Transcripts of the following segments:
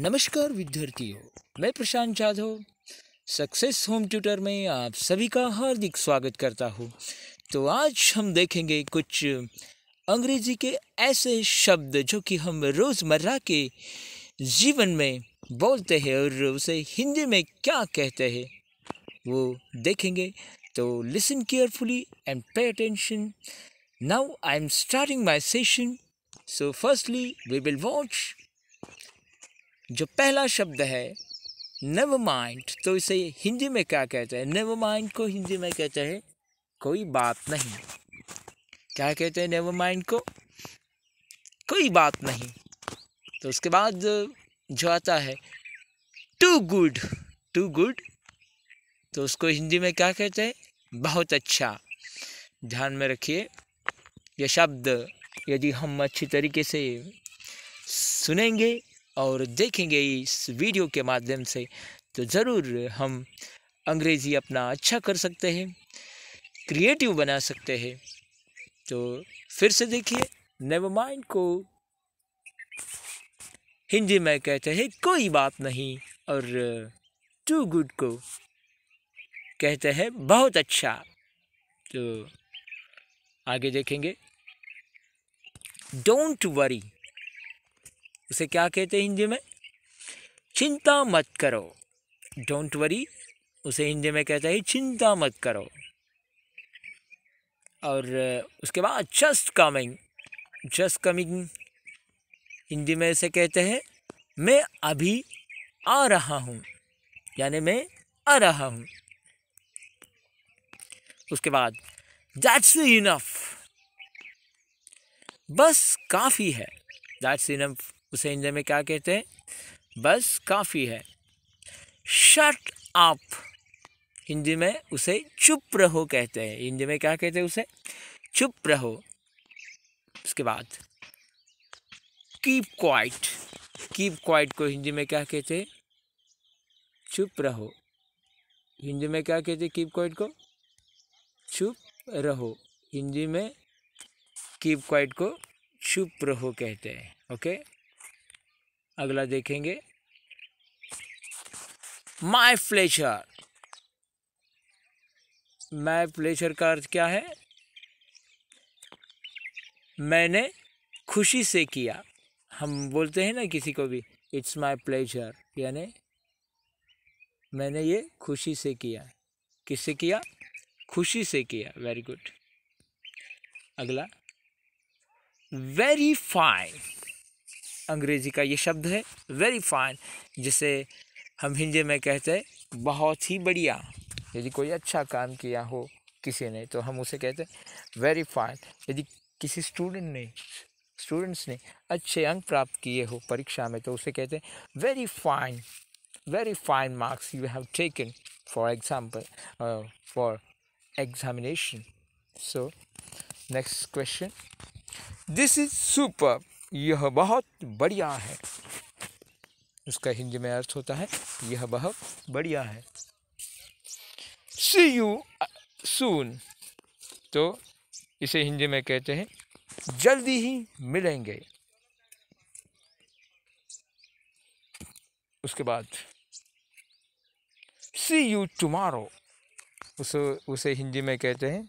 नमस्कार विद्यार्थियों मैं Prashant Jadhav success home tutor में आप सभी का हार्दिक स्वागत करता हूँ तो आज हम देखेंगे कुछ अंग्रेजी के ऐसे शब्द जो कि हम रोज़मर्रा के जीवन में बोलते हैं और उसे हिंदी में क्या कहते हैं वो देखेंगे तो listen carefully and pay attention now I am starting my session so firstly we will watch जो पहला शब्द है नव माइंड तो इसे हिंदी में क्या कहते हैं नव माइंड को हिंदी में कहते हैं कोई बात नहीं क्या कहते हैं नव माइंड को कोई बात नहीं तो उसके बाद जो आता है टू गुड टू गुड तो उसको हिंदी में क्या कहते हैं बहुत अच्छा ध्यान में रखिए यह शब्द यदि हम अच्छी तरीके से सुनेंगे और देखेंगे इस वीडियो के माध्यम से तो ज़रूर हम अंग्रेज़ी अपना अच्छा कर सकते हैं क्रिएटिव बना सकते हैं तो फिर से देखिए नेवर माइंड को हिंदी में कहते हैं कोई बात नहीं और टू गुड को कहते हैं बहुत अच्छा तो आगे देखेंगे डोंट वरी उसे क्या कहते हैं हिंदी में चिंता मत करो डोंट वरी उसे हिंदी में कहते हैं चिंता मत करो और उसके बाद just coming just coming Hindi में से कहते हैं मैं अभी आ रहा हूँ यानी मैं आ रहा हूँ उसके बाद दैट्स इनफ बस काफ़ी है दैट्स इनफ उसे हिंदी में क्या कहते हैं बस काफ़ी है शट आप हिंदी में उसे चुप रहो कहते हैं हिंदी में क्या कहते हैं उसे चुप रहो उसके बाद कीप क्वाइट कीप क्वाइट को हिंदी में क्या कहते हैं चुप रहो हिंदी में क्या कहते हैं कीप क्वाइट को चुप रहो हिंदी में कीप क्वाइट को चुप रहो कहते हैं ओके अगला देखेंगे माय फ्लेचर माय फ्लेचर का अर्थ क्या है मैंने खुशी से किया हम बोलते हैं ना किसी को भी इट्स माय प्लेजर यानी मैंने ये खुशी से किया किससे किया खुशी से किया वेरी गुड अगला वेरीफाई अंग्रेज़ी का ये शब्द है वेरी फाइन जिसे हम हिंदी में कहते हैं बहुत ही बढ़िया यदि कोई अच्छा काम किया हो किसी ने तो हम उसे कहते हैं वेरी फाइन यदि किसी स्टूडेंट ने स्टूडेंट्स ने अच्छे अंक प्राप्त किए हो परीक्षा में तो उसे कहते हैं very fine very fine marks you have taken for example for examination so next question this is super यह बहुत बढ़िया है उसका हिंदी में अर्थ होता है यह बहुत बढ़िया है सी यू सून तो इसे हिंदी में कहते हैं जल्दी ही मिलेंगे उसके बाद सी यू टुमारो उसे उसे हिंदी में कहते हैं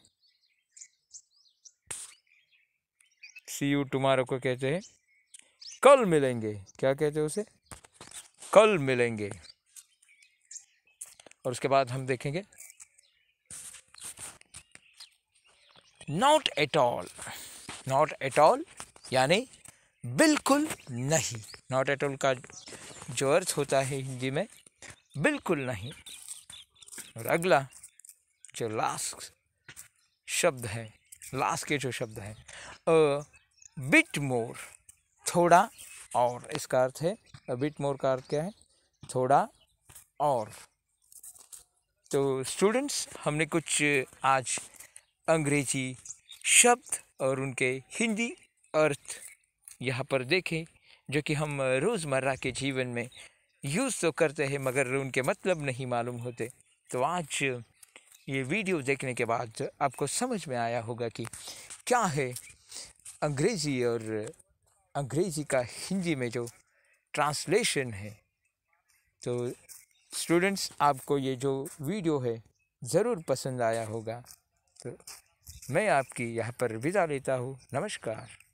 सी यू टुमारो को कहते हैं कल मिलेंगे क्या कहते हैं उसे कल मिलेंगे और उसके बाद हम देखेंगे not at all not at all यानी बिल्कुल नहीं नॉट एट ऑल का जो अर्थ होता है हिंदी में बिल्कुल नहीं और अगला जो लास्ट शब्द है लास्ट के जो शब्द है बिट मोर थोड़ा और इसका अर्थ है बिट मोर का अर्थ क्या है थोड़ा और तो स्टूडेंट्स हमने कुछ आज अंग्रेजी शब्द और उनके हिंदी अर्थ यहाँ पर देखे जो कि हम रोज़मर्रा के जीवन में यूज़ तो करते हैं मगर उनके मतलब नहीं मालूम होते तो आज ये वीडियो देखने के बाद आपको समझ में आया होगा कि क्या है अंग्रेज़ी और अंग्रेज़ी का हिंदी में जो ट्रांसलेशन है तो स्टूडेंट्स आपको ये जो वीडियो है ज़रूर पसंद आया होगा तो मैं आपकी यहाँ पर विदा लेता हूँ नमस्कार